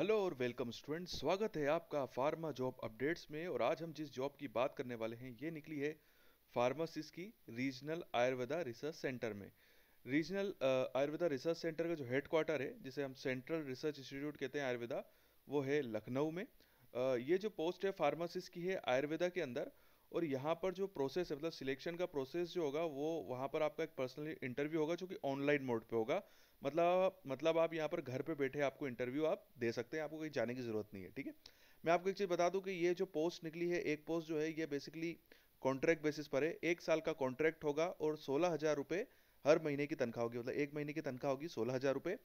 hello और welcome students स्वागत है आपका फार्मा जॉब अपडेट्स में और आज हम जिस जॉब की बात करने वाले हैं ये निकली है फार्मासिस्ट की रीजनल आयुर्वेदा रिसर्च सेंटर में रीजनल आयुर्वेदा रिसर्च सेंटर का जो हेडक्वार्टर है जिसे हम सेंट्रल रिसर्च इंस्टीट्यूट कहते हैं आयुर्वेदा वो है लखनऊ में आ, ये जो पोस्ट है फार्मासिस्ट की है आयुर्वेदा के अंदर और यहाँ पर जो प्रोसेस है मतलब सिलेक्शन का प्रोसेस जो होगा वो वहाँ पर आपका एक पर्सनली इंटरव्यू होगा जो कि ऑनलाइन मोड पर होगा मतलब मतलब आप यहाँ पर घर पे बैठे आपको इंटरव्यू आप दे सकते हैं आपको कहीं जाने की ज़रूरत नहीं है ठीक है मैं आपको एक चीज़ बता दूँ कि ये जो पोस्ट निकली है एक पोस्ट जो है ये बेसिकली कॉन्ट्रैक्ट बेसिस पर है एक साल का कॉन्ट्रैक्ट होगा और सोलह हज़ार रुपये हर महीने की तनख्वाह होगी मतलब एक महीने की तनख्वाह होगी सोलह हज़ार रुपये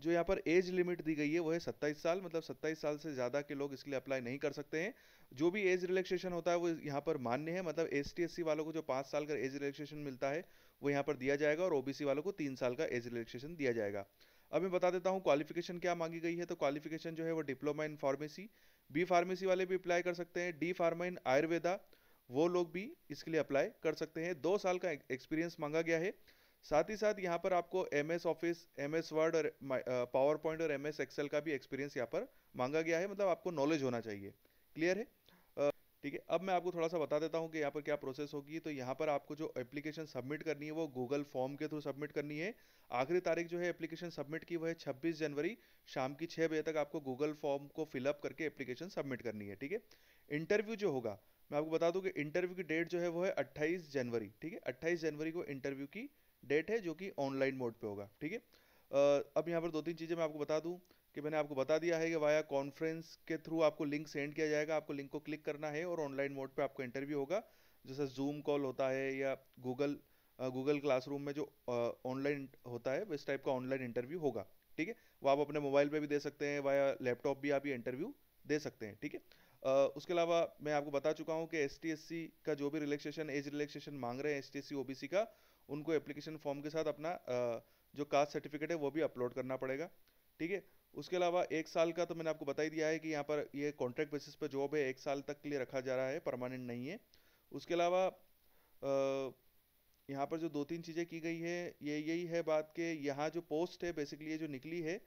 जो यहाँ पर एज लिमिट दी गई है वो है सत्ताईस साल मतलब सत्ताईस साल से ज़्यादा के लोग इसलिए अप्लाई नहीं कर सकते हैं जो भी एज रिलैक्सेशन होता है वो यहाँ पर मान्य है मतलब एस टी वालों को जो पाँच साल का एज रिलैक्सेशन मिलता है वो यहाँ पर दिया जाएगा और ओबीसी वालों को तीन साल का एज रिलैक्सेशन दिया जाएगा अब मैं बता देता हूँ क्वालिफिकेशन क्या मांगी गई है तो क्वालिफिकेशन जो है वो diploma in pharmacy B pharmacy वाले भी अप्लाई कर सकते हैं डी फार्मा इन आयुर्वेदा वो लोग भी इसके लिए अप्लाई कर सकते हैं दो साल का एक्सपीरियंस मांगा गया है साथ ही साथ यहाँ पर आपको M S Office M S Word और पावर पॉइंट और एम एस एक्सेल का भी एक्सपीरियंस यहाँ पर मांगा गया है मतलब आपको नॉलेज होना चाहिए क्लियर है ठीक है अब मैं आपको थोड़ा सा बता देता हूँ कि यहाँ पर क्या प्रोसेस होगी तो यहाँ पर आपको जो एप्लीकेशन सबमिट करनी है वो गूगल फॉर्म के थ्रू सबमिट करनी है आखिरी तारीख जो है एप्लीकेशन सबमिट की वो है छब्बीस जनवरी शाम की छः बजे तक आपको गूगल फॉर्म को फिलअप करके एप्लीकेशन सबमिट करनी है ठीक है इंटरव्यू जो होगा मैं आपको बता दूँ कि इंटरव्यू की डेट जो है वो है अट्ठाईस जनवरी ठीक है अट्ठाईस जनवरी को इंटरव्यू की डेट है जो कि ऑनलाइन मोड पर होगा ठीक है अब यहाँ पर दो तीन चीज़ें मैं आपको बता दूँ कि मैंने आपको बता दिया है कि वाया कॉन्फ्रेंस के थ्रू आपको लिंक सेंड किया जाएगा आपको लिंक को क्लिक करना है और ऑनलाइन मोड पर आपको इंटरव्यू होगा जैसे जूम कॉल होता है या गूगल गूगल क्लासरूम में जो ऑनलाइन होता है इस टाइप का ऑनलाइन इंटरव्यू होगा ठीक है वो आप अपने मोबाइल पर भी दे सकते हैं वाया लैपटॉप भी आप ये इंटरव्यू दे सकते हैं ठीक है Uh, उसके अलावा मैं आपको बता चुका हूँ कि एस का जो भी रिलैक्सेशन एज रिलैक्सेशन मांग रहे हैं एस टी का उनको एप्लीकेशन फॉर्म के साथ अपना uh, जो कास्ट सर्टिफिकेट है वो भी अपलोड करना पड़ेगा ठीक है उसके अलावा एक साल का तो मैंने आपको बता ही दिया है कि यहाँ पर ये कॉन्ट्रैक्ट बेसिस पर जॉब है एक साल तक के लिए रखा जा रहा है परमानेंट नहीं है उसके अलावा यहाँ पर जो दो तीन चीज़ें की गई है ये यही है बात कि यहाँ जो पोस्ट है बेसिकली ये जो निकली है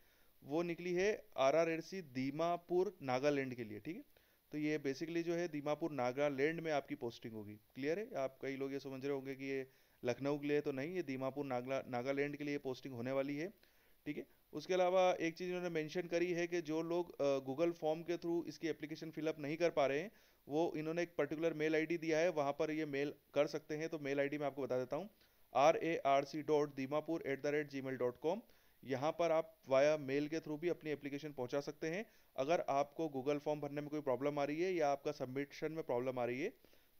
वो निकली है आर आर एड सी दीमापुर नागालैंड के लिए ठीक है तो ये बेसिकली जो है दीमापुर नागालैंड में आपकी पोस्टिंग होगी क्लियर है आप कई लोग ये समझ रहे होंगे कि ये लखनऊ के लिए तो नहीं ये दीमापुर नागा नागालैंड के लिए पोस्टिंग होने वाली है ठीक है उसके अलावा एक चीज़ इन्होंने मेंशन करी है कि जो लोग गूगल फॉर्म के थ्रू इसकी एप्लीकेशन फिलअप नहीं कर पा रहे हैं वो इन्होंने एक पर्टिकुलर मेल आईडी दिया है वहाँ पर ये मेल कर सकते हैं तो मेल आईडी मैं आपको बता देता हूँ R A R C dot Dimapur at the rate G mail dot com यहाँ पर आप वाया मेल के थ्रू भी अपनी एप्लीकेशन पहुँचा सकते हैं अगर आपको गूगल फॉर्म भरने में कोई प्रॉब्लम आ रही है या आपका सबमिशन में प्रॉब्लम आ रही है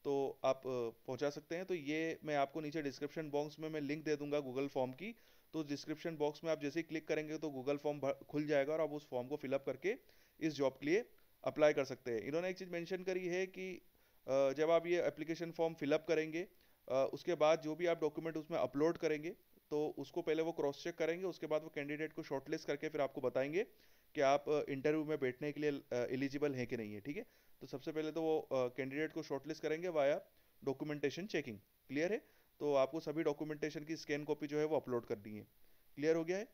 तो आप पहुँचा सकते हैं तो ये मैं आपको नीचे डिस्क्रिप्शन बॉक्स में मैं लिंक दे दूँगा गूगल फॉर्म की तो डिस्क्रिप्शन बॉक्स में आप जैसे ही क्लिक करेंगे तो गूगल फॉर्म खुल जाएगा और आप उस फॉर्म को फिलअप करके इस जॉब के लिए अप्लाई कर सकते हैं इन्होंने एक चीज़ मैंशन करी है कि जब आप ये अप्लीकेशन फॉर्म फिलअप करेंगे उसके बाद जो भी आप डॉक्यूमेंट उसमें अपलोड करेंगे तो उसको पहले वो क्रॉस चेक करेंगे उसके बाद वो कैंडिडेट को शॉर्टलिस्ट करके फिर आपको बताएंगे कि आप इंटरव्यू में बैठने के लिए एलिजिबल हैं कि नहीं है ठीक है तो सबसे पहले तो वो कैंडिडेट को शॉर्टलिस्ट करेंगे वाया डॉक्यूमेंटेशन चेकिंग क्लियर है तो आपको सभी डॉक्यूमेंटेशन की स्कैन कॉपी जो है वो अपलोड करनी है क्लियर हो गया है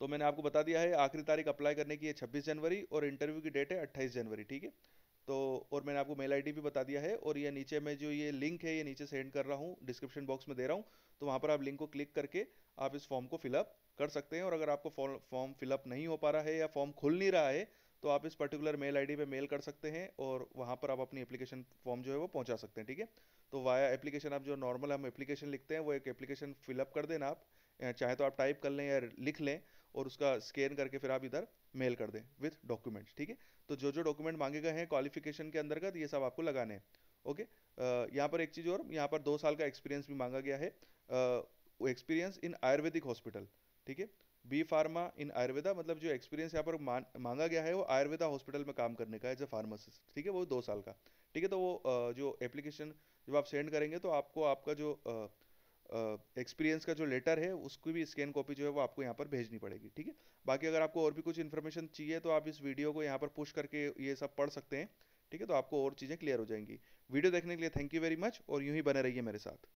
तो मैंने आपको बता दिया है आखिरी तारीख अप्लाई करने की है छब्बीस जनवरी और इंटरव्यू की डेट है अट्ठाईस जनवरी ठीक है तो और मैंने आपको मेल आईडी भी बता दिया है और ये नीचे में जो ये लिंक है ये नीचे सेंड कर रहा हूँ डिस्क्रिप्शन बॉक्स में दे रहा हूँ तो वहाँ पर आप लिंक को क्लिक करके आप इस फॉर्म को फिलअप कर सकते हैं और अगर आपको फॉर्म फिलअप नहीं हो पा रहा है या फॉर्म खुल नहीं रहा है तो आप इस पर्टिकुलर मेल आईडी पे मेल कर सकते हैं और वहाँ पर आप अपनी एप्लीकेशन फॉर्म जो है वो पहुँचा सकते हैं ठीक है तो वाया एप्लीकेशन आप जो नॉर्मल हम एप्लीकेशन लिखते हैं वो एक एप्लीकेशन फिलअप कर देना आप चाहे तो आप टाइप कर लें या लिख लें और उसका स्कैन करके फिर आप इधर मेल कर दें विथ डॉक्यूमेंट्स ठीक है तो जो जो डॉक्यूमेंट मांगे गए हैं क्वालिफिकेशन के अंतर्गत ये सब आपको लगाने हैं ओके यहाँ पर एक चीज़ और यहाँ पर दो साल का एक्सपीरियंस भी मांगा गया है एक्सपीरियंस इन आयुर्वेदिक हॉस्पिटल ठीक है बी फार्मा इन आयुर्वेदा मतलब जो एक्सपीरियंस यहाँ पर मांगा गया है वो आयुर्वेदा हॉस्पिटल में काम करने का एज ए फार्मासिस्ट ठीक है वो दो साल का ठीक है तो वो जो एप्लीकेशन जब आप सेंड करेंगे तो आपको आपका जो एक्सपीरियंस का जो लेटर है उसकी भी स्कैन कॉपी जो है वो आपको यहाँ पर भेजनी पड़ेगी ठीक है बाकी अगर आपको और भी कुछ इन्फॉर्मेशन चाहिए तो आप इस वीडियो को यहाँ पर पुश करके ये सब पढ़ सकते हैं ठीक है तो आपको और चीज़ें क्लियर हो जाएंगी वीडियो देखने के लिए थैंक यू वेरी मच और यूँ ही बने रहिए मेरे साथ